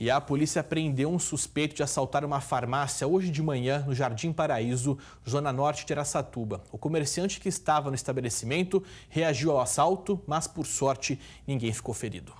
E a polícia prendeu um suspeito de assaltar uma farmácia hoje de manhã no Jardim Paraíso, zona norte de Araçatuba. O comerciante que estava no estabelecimento reagiu ao assalto, mas por sorte ninguém ficou ferido.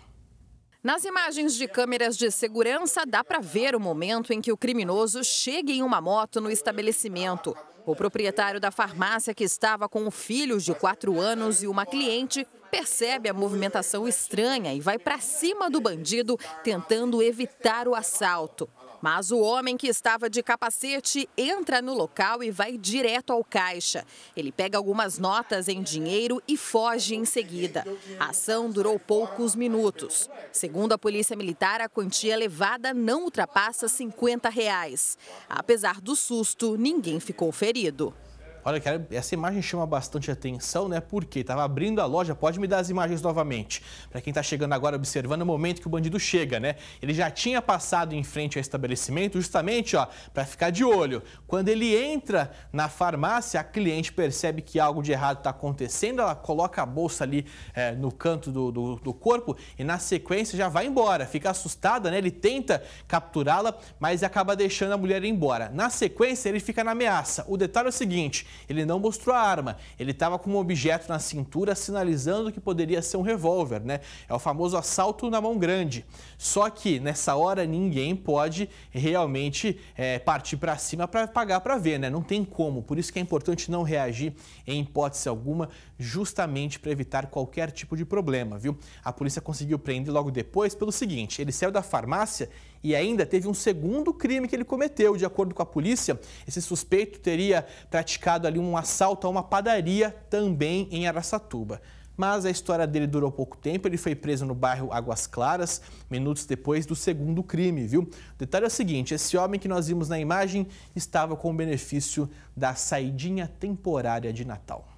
Nas imagens de câmeras de segurança, dá para ver o momento em que o criminoso chega em uma moto no estabelecimento. O proprietário da farmácia, que estava com um filho de 4 anos e uma cliente, percebe a movimentação estranha e vai para cima do bandido, tentando evitar o assalto. Mas o homem que estava de capacete entra no local e vai direto ao caixa. Ele pega algumas notas em dinheiro e foge em seguida. A ação durou poucos minutos. Segundo a Polícia Militar, a quantia levada não ultrapassa 50 reais. Apesar do susto, ninguém ficou ferido. Olha, cara, essa imagem chama bastante atenção, né? Porque estava abrindo a loja, pode me dar as imagens novamente. Para quem está chegando agora observando o momento que o bandido chega, né? Ele já tinha passado em frente ao estabelecimento justamente, ó, para ficar de olho. Quando ele entra na farmácia, a cliente percebe que algo de errado está acontecendo, ela coloca a bolsa ali é, no canto do, do, do corpo e na sequência já vai embora. Fica assustada, né? Ele tenta capturá-la, mas acaba deixando a mulher embora. Na sequência, ele fica na ameaça. O detalhe é o seguinte: ele não mostrou a arma, ele estava com um objeto na cintura sinalizando que poderia ser um revólver, né? É o famoso assalto na mão grande. Só que nessa hora ninguém pode realmente é, partir para cima para pagar para ver, né? Não tem como. Por isso que é importante não reagir em hipótese alguma, justamente para evitar qualquer tipo de problema, viu? A polícia conseguiu prender logo depois pelo seguinte: ele saiu da farmácia e ainda teve um segundo crime que ele cometeu. De acordo com a polícia, esse suspeito teria praticado ali um assalto a uma padaria também em Araçatuba. Mas a história dele durou pouco tempo, ele foi preso no bairro Águas Claras, minutos depois do segundo crime, viu? O detalhe é o seguinte, esse homem que nós vimos na imagem estava com o benefício da saidinha temporária de Natal.